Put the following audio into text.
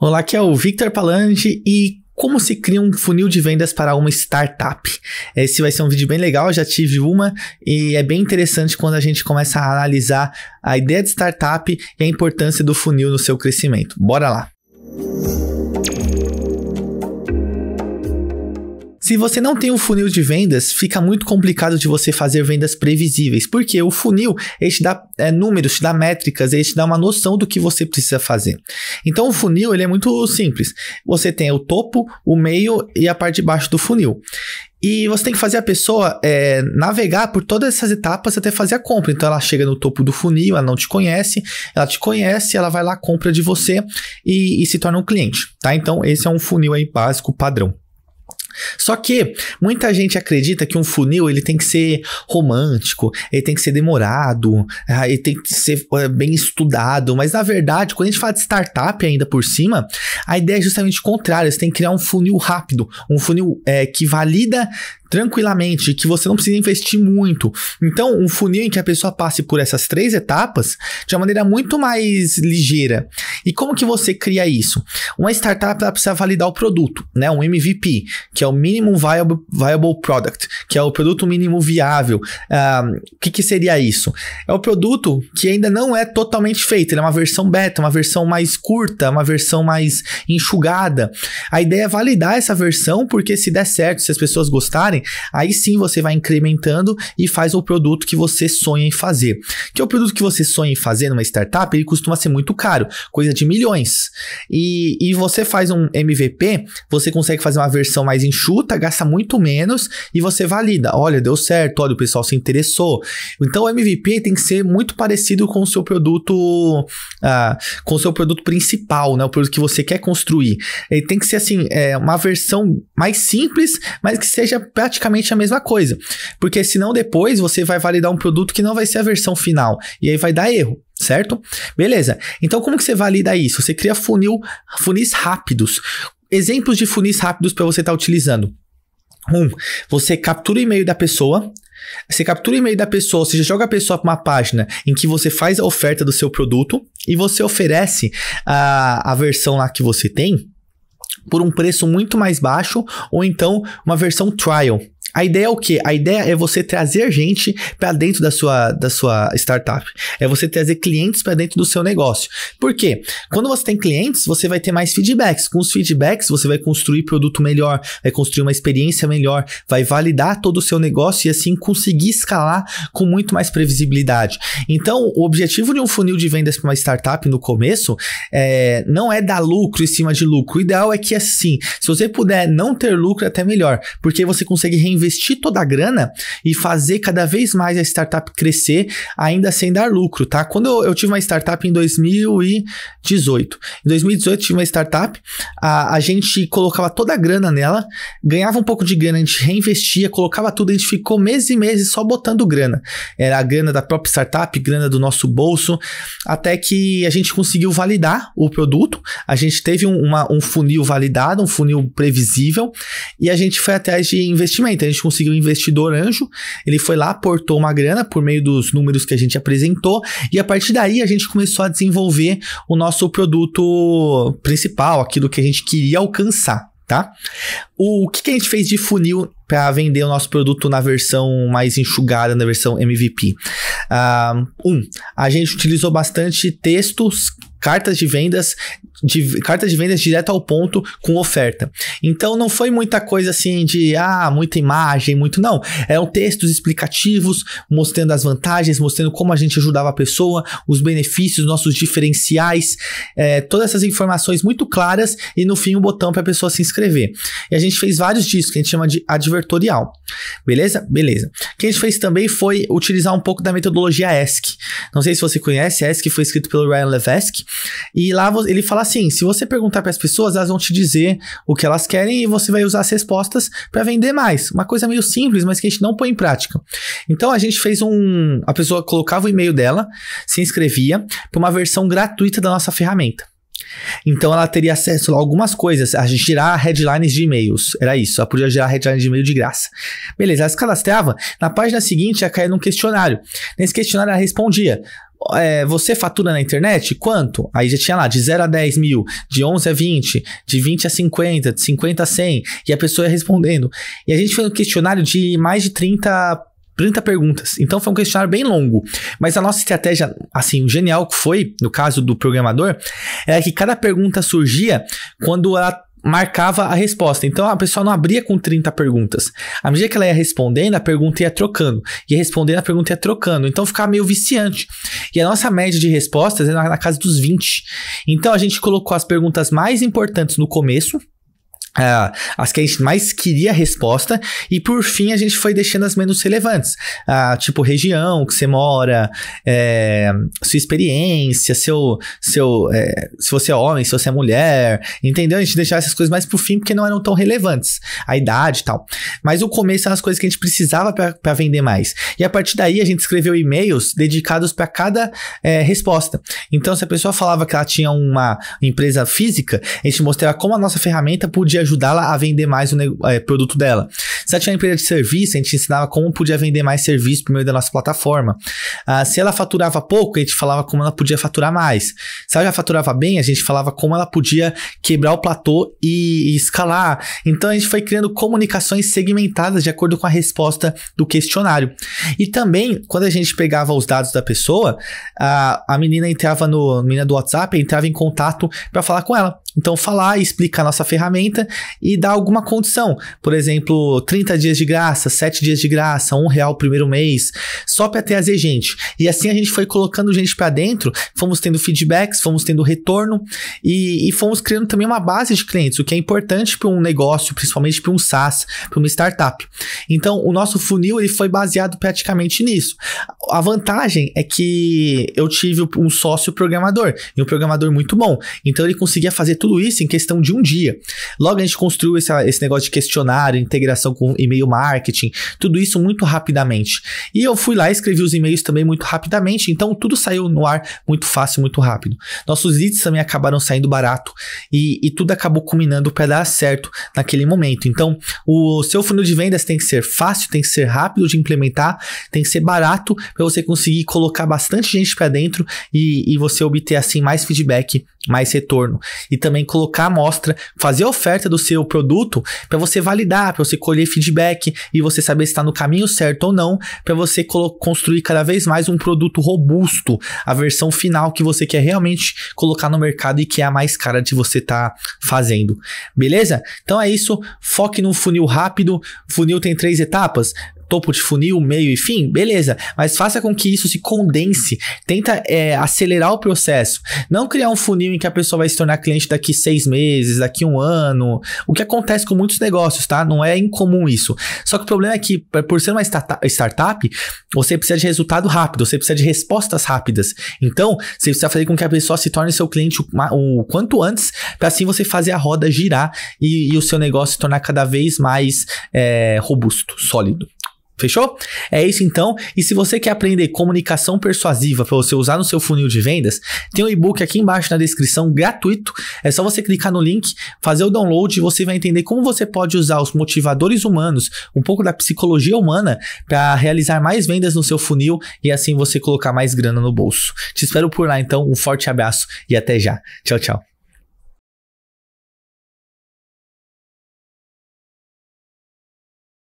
Olá, aqui é o Victor Palange e como se cria um funil de vendas para uma startup? Esse vai ser um vídeo bem legal, já tive uma e é bem interessante quando a gente começa a analisar a ideia de startup e a importância do funil no seu crescimento. Bora lá! Se você não tem um funil de vendas, fica muito complicado de você fazer vendas previsíveis, porque o funil ele te dá é, números, te dá métricas, ele te dá uma noção do que você precisa fazer. Então o funil ele é muito simples. Você tem o topo, o meio e a parte de baixo do funil. E você tem que fazer a pessoa é, navegar por todas essas etapas até fazer a compra. Então ela chega no topo do funil, ela não te conhece, ela te conhece, ela vai lá, compra de você e, e se torna um cliente, tá? Então esse é um funil aí básico, padrão. Só que muita gente acredita que um funil ele tem que ser romântico, ele tem que ser demorado, ah, ele tem que ser eh, bem estudado, mas na verdade, quando a gente fala de startup ainda por cima, a ideia é justamente contrária, você tem que criar um funil rápido, um funil é, que valida tranquilamente, que você não precisa investir muito. Então, um funil em que a pessoa passe por essas três etapas de uma maneira muito mais ligeira. E como que você cria isso? Uma startup ela precisa validar o produto, né? Um MVP, que é o Minimum Viable, Viable Product, que é o produto mínimo viável. O ah, que, que seria isso? É o produto que ainda não é totalmente feito, ele é uma versão beta, uma versão mais curta, uma versão mais enxugada. A ideia é validar essa versão, porque se der certo, se as pessoas gostarem, aí sim você vai incrementando e faz o produto que você sonha em fazer. Que é o produto que você sonha em fazer numa startup, ele costuma ser muito caro, coisa de milhões. E, e você faz um MVP, você consegue fazer uma versão mais enxuta, gasta muito menos e você valida. Olha, deu certo, olha, o pessoal se interessou. Então o MVP tem que ser muito parecido com o seu produto, ah, com o seu produto principal, né? O produto que você quer construir. Ele tem que ser assim, é, uma versão mais simples, mas que seja praticamente a mesma coisa. Porque senão depois você vai validar um produto que não vai ser a versão final. E aí vai dar erro certo? Beleza. Então, como que você valida isso? Você cria funil, funis rápidos. Exemplos de funis rápidos para você estar tá utilizando. Um, você captura o e-mail da pessoa. Você captura o e-mail da pessoa, você joga a pessoa para uma página em que você faz a oferta do seu produto e você oferece a, a versão lá que você tem por um preço muito mais baixo ou então uma versão trial, a ideia é o quê? A ideia é você trazer gente para dentro da sua, da sua startup. É você trazer clientes para dentro do seu negócio. Por quê? Quando você tem clientes, você vai ter mais feedbacks. Com os feedbacks, você vai construir produto melhor, vai construir uma experiência melhor, vai validar todo o seu negócio e assim conseguir escalar com muito mais previsibilidade. Então, o objetivo de um funil de vendas para uma startup no começo é, não é dar lucro em cima de lucro. O ideal é que assim, se você puder não ter lucro, é até melhor, porque você consegue reinvestir investir toda a grana e fazer cada vez mais a startup crescer, ainda sem dar lucro, tá? Quando eu, eu tive uma startup em 2018, em 2018 tive uma startup, a, a gente colocava toda a grana nela, ganhava um pouco de grana, a gente reinvestia, colocava tudo, a gente ficou meses e meses só botando grana. Era a grana da própria startup, grana do nosso bolso, até que a gente conseguiu validar o produto, a gente teve um, uma, um funil validado, um funil previsível, e a gente foi atrás de investimento a gente conseguiu um investidor anjo. Ele foi lá, aportou uma grana por meio dos números que a gente apresentou, e a partir daí a gente começou a desenvolver o nosso produto principal, aquilo que a gente queria alcançar. Tá? O que, que a gente fez de funil para vender o nosso produto na versão mais enxugada, na versão MVP? Uh, ah, um, a gente utilizou bastante textos cartas de vendas de, cartas de vendas direto ao ponto com oferta. Então não foi muita coisa assim de ah, muita imagem, muito não. Eram textos explicativos, mostrando as vantagens, mostrando como a gente ajudava a pessoa, os benefícios, nossos diferenciais, é, todas essas informações muito claras e no fim um botão para a pessoa se inscrever. E a gente fez vários disso que a gente chama de advertorial. Beleza? Beleza. O que a gente fez também foi utilizar um pouco da metodologia ESC. Não sei se você conhece, ESC foi escrito pelo Ryan Levesque e lá ele fala assim, se você perguntar para as pessoas, elas vão te dizer o que elas querem e você vai usar as respostas para vender mais. Uma coisa meio simples, mas que a gente não põe em prática. Então a gente fez um. A pessoa colocava o e-mail dela, se inscrevia para uma versão gratuita da nossa ferramenta. Então ela teria acesso a algumas coisas, a gerar headlines de e-mails. Era isso, ela podia gerar headlines de e-mail de graça. Beleza, ela se cadastrava, na página seguinte ia cair num questionário. Nesse questionário ela respondia é, você fatura na internet quanto? Aí já tinha lá de 0 a 10 mil, de 11 a 20, de 20 a 50, de 50 a 100, e a pessoa ia respondendo. E a gente fez um questionário de mais de 30 30 perguntas. Então foi um questionário bem longo. Mas a nossa estratégia, assim, genial que foi, no caso do programador, era é que cada pergunta surgia quando ela marcava a resposta. Então a pessoa não abria com 30 perguntas. À medida que ela ia respondendo, a pergunta ia trocando. Ia respondendo, a pergunta ia trocando. Então ficava meio viciante. E a nossa média de respostas é na, na casa dos 20. Então a gente colocou as perguntas mais importantes no começo, Uh, as que a gente mais queria resposta, e por fim a gente foi deixando as menos relevantes, uh, tipo região que você mora, é, sua experiência, seu, seu é, se você é homem, se você é mulher, entendeu? A gente deixava essas coisas mais pro fim porque não eram tão relevantes, a idade e tal. Mas o começo eram as coisas que a gente precisava para vender mais, e a partir daí a gente escreveu e-mails dedicados para cada é, resposta. Então, se a pessoa falava que ela tinha uma empresa física, a gente mostrava como a nossa ferramenta podia ajudá-la a vender mais o é, produto dela. Se ela tinha uma empresa de serviço, a gente ensinava como podia vender mais serviço por meio da nossa plataforma. Ah, se ela faturava pouco, a gente falava como ela podia faturar mais. Se ela já faturava bem, a gente falava como ela podia quebrar o platô e, e escalar. Então a gente foi criando comunicações segmentadas de acordo com a resposta do questionário. E também, quando a gente pegava os dados da pessoa, a, a menina entrava no. A menina do WhatsApp entrava em contato para falar com ela. Então, falar e explicar a nossa ferramenta e dar alguma condição. Por exemplo, 30 dias de graça, 7 dias de graça, um real primeiro mês, só para trazer gente. E assim a gente foi colocando gente para dentro, fomos tendo feedbacks, fomos tendo retorno e, e fomos criando também uma base de clientes, o que é importante para um negócio, principalmente para um SaaS, para uma startup. Então, o nosso funil ele foi baseado praticamente nisso. A vantagem é que eu tive um sócio programador, e um programador muito bom. Então, ele conseguia fazer tudo tudo isso em questão de um dia. Logo, a gente construiu esse, esse negócio de questionário, integração com e-mail marketing, tudo isso muito rapidamente. E eu fui lá e escrevi os e-mails também muito rapidamente, então tudo saiu no ar muito fácil, muito rápido. Nossos leads também acabaram saindo barato e, e tudo acabou culminando para dar certo naquele momento. Então, o seu funil de vendas tem que ser fácil, tem que ser rápido de implementar, tem que ser barato para você conseguir colocar bastante gente para dentro e, e você obter assim mais feedback, mais retorno. E também também colocar amostra, fazer a oferta do seu produto para você validar, para você colher feedback e você saber se está no caminho certo ou não, para você construir cada vez mais um produto robusto, a versão final que você quer realmente colocar no mercado e que é a mais cara de você estar tá fazendo. Beleza? Então é isso, foque num funil rápido. Funil tem três etapas topo de funil, meio e fim, beleza. Mas faça com que isso se condense. Tenta é, acelerar o processo. Não criar um funil em que a pessoa vai se tornar cliente daqui seis meses, daqui um ano. O que acontece com muitos negócios, tá? Não é incomum isso. Só que o problema é que, por ser uma startup, você precisa de resultado rápido, você precisa de respostas rápidas. Então, você precisa fazer com que a pessoa se torne seu cliente o, quanto antes, para assim você fazer a roda girar e, e, o seu negócio se tornar cada vez mais é, robusto, sólido. Fechou? É isso então. E se você quer aprender comunicação persuasiva para você usar no seu funil de vendas, tem um e-book aqui embaixo na descrição gratuito. É só você clicar no link, fazer o download e você vai entender como você pode usar os motivadores humanos, um pouco da psicologia humana para realizar mais vendas no seu funil e assim você colocar mais grana no bolso. Te espero por lá então. Um forte abraço e até já. Tchau, tchau.